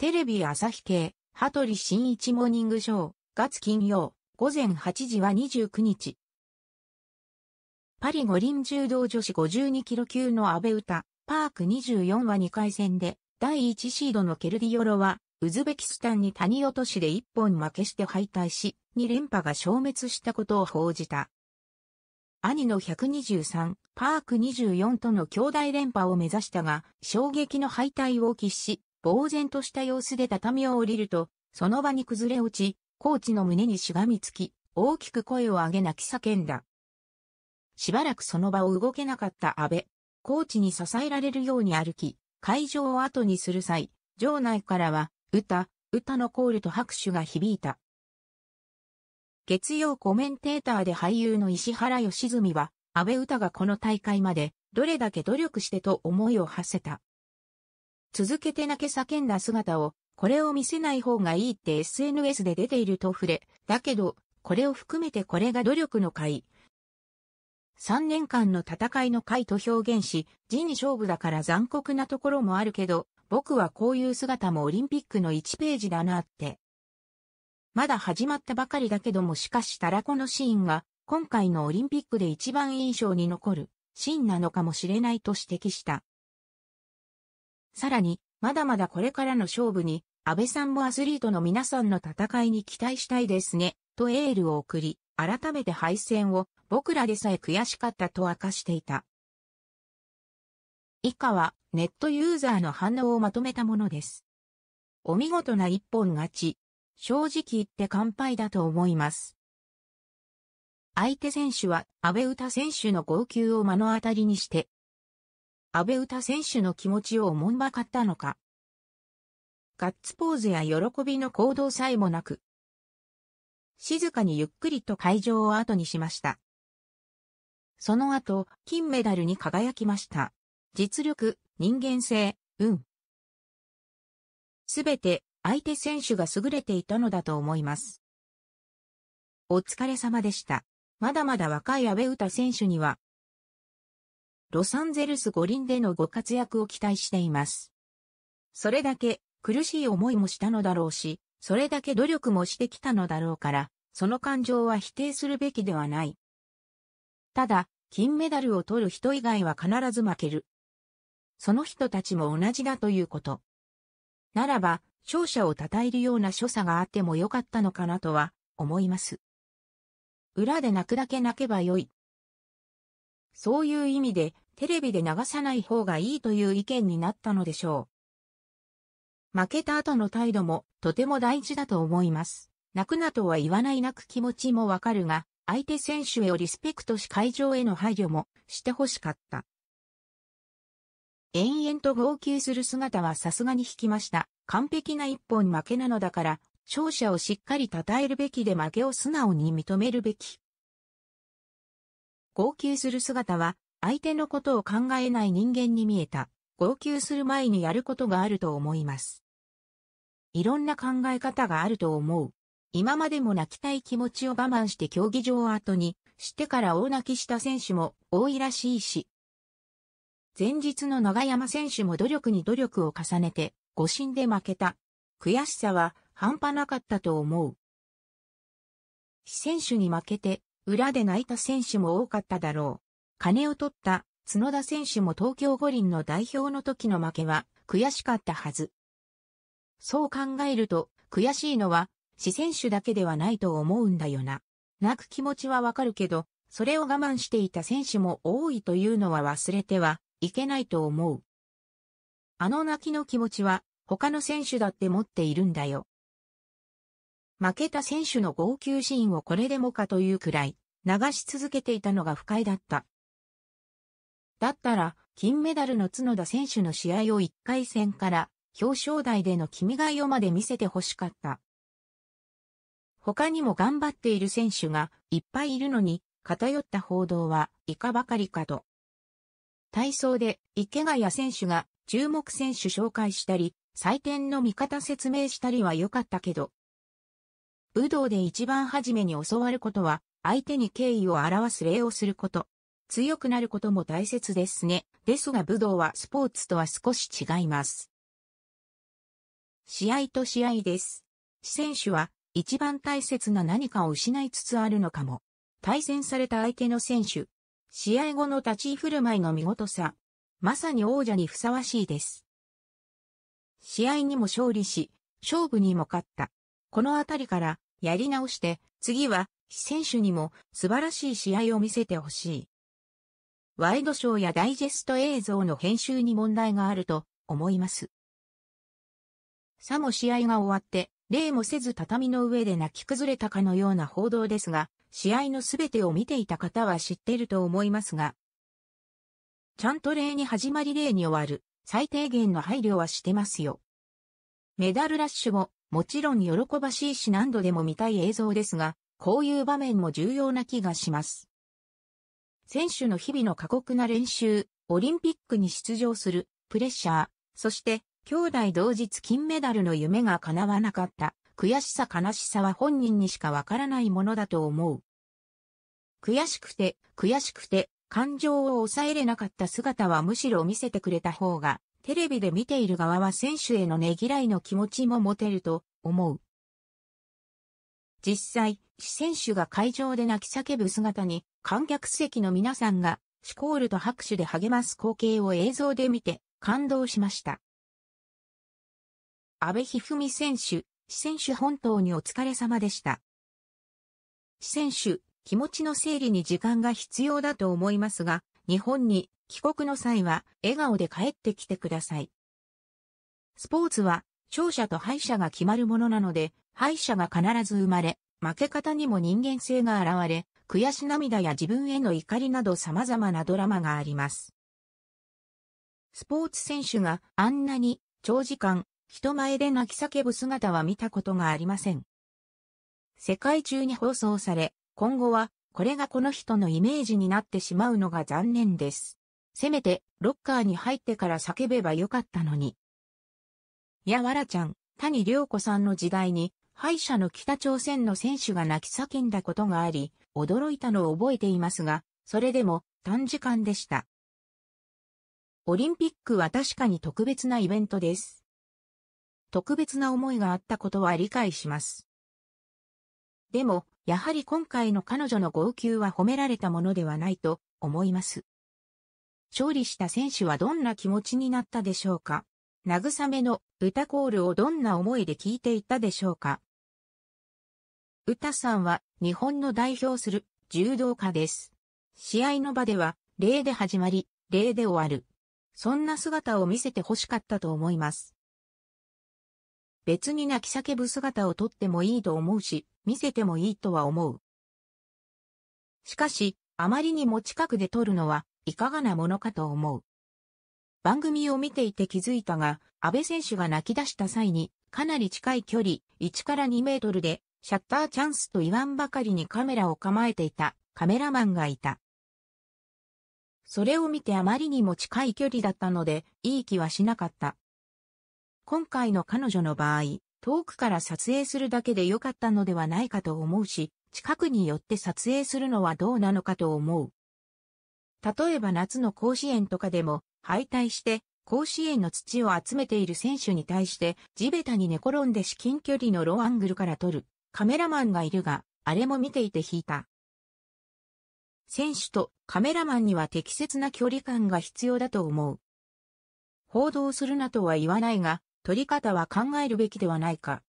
テレビ朝日系、羽鳥新一モーニングショー、月金曜、午前8時は29日。パリ五輪柔道女子52キロ級の安倍歌、パーク24は2回戦で、第1シードのケルディヨロは、ウズベキスタンに谷落としで1本負けして敗退し、2連覇が消滅したことを報じた。兄の123、パーク24との兄弟連覇を目指したが、衝撃の敗退を喫し、呆然とした様子で畳を降りると、その場に崩れ落ち、コーチの胸にしがみつき、大きく声を上げ泣き叫んだ。しばらくその場を動けなかった安倍、コーチに支えられるように歩き、会場を後にする際、場内からは、歌、歌のコールと拍手が響いた。月曜コメンテーターで俳優の石原良純は、安倍歌がこの大会まで、どれだけ努力してと思いを馳せた。続けて泣け叫んだ姿を、これを見せない方がいいって SNS で出ていると触れ、だけど、これを含めてこれが努力の会。3年間の戦いの回と表現し、地に勝負だから残酷なところもあるけど、僕はこういう姿もオリンピックの1ページだなって。まだ始まったばかりだけどもしかしたらこのシーンが、今回のオリンピックで一番印象に残るシーンなのかもしれないと指摘した。さらに、まだまだこれからの勝負に、安倍さんもアスリートの皆さんの戦いに期待したいですね、とエールを送り、改めて敗戦を僕らでさえ悔しかったと明かしていた。以下はネットユーザーの反応をまとめたものです。お見事な一本勝ち。正直言って乾杯だと思います。相手選手は安倍詩選手の号泣を目の当たりにして安倍詩選手の気持ちをおもんばかったのか。ガッツポーズや喜びの行動さえもなく、静かにゆっくりと会場を後にしました。その後、金メダルに輝きました。実力、人間性、運。すべて相手選手が優れていたのだと思います。お疲れ様でした。まだまだ若い安倍詩選手にはロサンゼルス五輪でのご活躍を期待しています。それだけ苦しい思いもしたのだろうし、それだけ努力もしてきたのだろうから、その感情は否定するべきではない。ただ、金メダルを取る人以外は必ず負ける。その人たちも同じだということ。ならば、勝者を称えるような所作があってもよかったのかなとは思います。裏で泣くだけ泣けばよい。そういう意味でテレビで流さない方がいいという意見になったのでしょう。負けた後の態度もとても大事だと思います。泣くなとは言わない泣く気持ちもわかるが、相手選手へをリスペクトし会場への配慮もしてほしかった。延々と号泣する姿はさすがに引きました。完璧な一本負けなのだから、勝者をしっかり称えるべきで負けを素直に認めるべき。号泣する姿は、相手のことを考えない人間に見えた。号泣する前にやることがあると思います。いろんな考え方があると思う。今までも泣きたい気持ちを我慢して競技場を後にしてから大泣きした選手も多いらしいし。前日の長山選手も努力に努力を重ねて、誤審で負けた。悔しさは半端なかったと思う。選手に負けて裏で泣いた選手も多かっただろう。金を取った角田選手も東京五輪の代表の時の負けは悔しかったはず。そう考えると悔しいのは死選手だけではないと思うんだよな。泣く気持ちはわかるけど、それを我慢していた選手も多いというのは忘れてはいけないと思う。あの泣きの気持ちは他の選手だって持っているんだよ。負けた選手の号泣シーンをこれでもかというくらい、流し続けていたのが不快だった。だったら、金メダルの角田選手の試合を1回戦から表彰台での君が代まで見せてほしかった。他にも頑張っている選手がいっぱいいるのに偏った報道はいかばかりかと。体操で池谷選手が注目選手紹介したり、採点の見方説明したりは良かったけど、武道で一番初めに教わることは、相手に敬意を表す礼をすること。強くなることも大切ですね。ですが武道はスポーツとは少し違います。試合と試合です。選手は一番大切な何かを失いつつあるのかも。対戦された相手の選手。試合後の立ち居振る舞いの見事さ。まさに王者にふさわしいです。試合にも勝利し、勝負にも勝った。このあたりからやり直して、次は、選手にも素晴らしい試合を見せてほしい。ワイドショーやダイジェスト映像の編集に問題があると思います。さも試合が終わって、例もせず畳の上で泣き崩れたかのような報道ですが、試合のすべてを見ていた方は知っていると思いますが、ちゃんと例に始まり例に終わる、最低限の配慮はしてますよ。メダルラッシュももちろん喜ばしいし何度でも見たい映像ですが、こういう場面も重要な気がします。選手の日々の過酷な練習、オリンピックに出場する、プレッシャー、そして、兄弟同日金メダルの夢が叶わなかった、悔しさ悲しさは本人にしかわからないものだと思う。悔しくて、悔しくて、感情を抑えれなかった姿はむしろ見せてくれた方がテレビで見ている側は選手へのねぎらいの気持ちも持てると思う。実際、選手が会場で泣き叫ぶ姿に観客席の皆さんがシュコールと拍手で励ます光景を映像で見て感動しました。安倍一二三選手、選手本当にお疲れ様でした。選手、気持ちの整理に時間が必要だと思いますが、日本に帰国の際は笑顔で帰ってきてください。スポーツは勝者と敗者が決まるものなので、敗者が必ず生まれ、負け方にも人間性が現れ、悔し涙や自分への怒りなど様々なドラマがあります。スポーツ選手があんなに長時間人前で泣き叫ぶ姿は見たことがありません。世界中に放送され、今後はこれがこの人のイメージになってしまうのが残念です。せめて、ロッカーに入ってから叫べばよかったのに。やわらちゃん、谷良子さんの時代に、敗者の北朝鮮の選手が泣き叫んだことがあり、驚いたのを覚えていますが、それでも短時間でした。オリンピックは確かに特別なイベントです。特別な思いがあったことは理解します。でも、やはり今回の彼女の号泣は褒められたものではないと思います。勝利した選手はどんな気持ちになったでしょうか慰めの歌コールをどんな思いで聞いていたでしょうか歌さんは日本の代表する柔道家です。試合の場では礼で始まり、礼で終わる。そんな姿を見せて欲しかったと思います。別に泣き叫ぶ姿を撮ってもいいと思うし、見せてもいいとは思う。しかし、あまりにも近くで撮るのはいかがなものかと思う。番組を見ていて気づいたが、安倍選手が泣き出した際に、かなり近い距離、1から2メートルで、シャッターチャンスと言わんばかりにカメラを構えていたカメラマンがいた。それを見てあまりにも近い距離だったので、いい気はしなかった。今回の彼女の場合、遠くから撮影するだけで良かったのではないかと思うし、近くに寄って撮影するのはどうなのかと思う。例えば夏の甲子園とかでも、敗退して、甲子園の土を集めている選手に対して、地べたに寝転んで至近距離のローアングルから撮る、カメラマンがいるが、あれも見ていて引いた。選手とカメラマンには適切な距離感が必要だと思う。報道するなとは言わないが、撮り方は考えるべきではないか。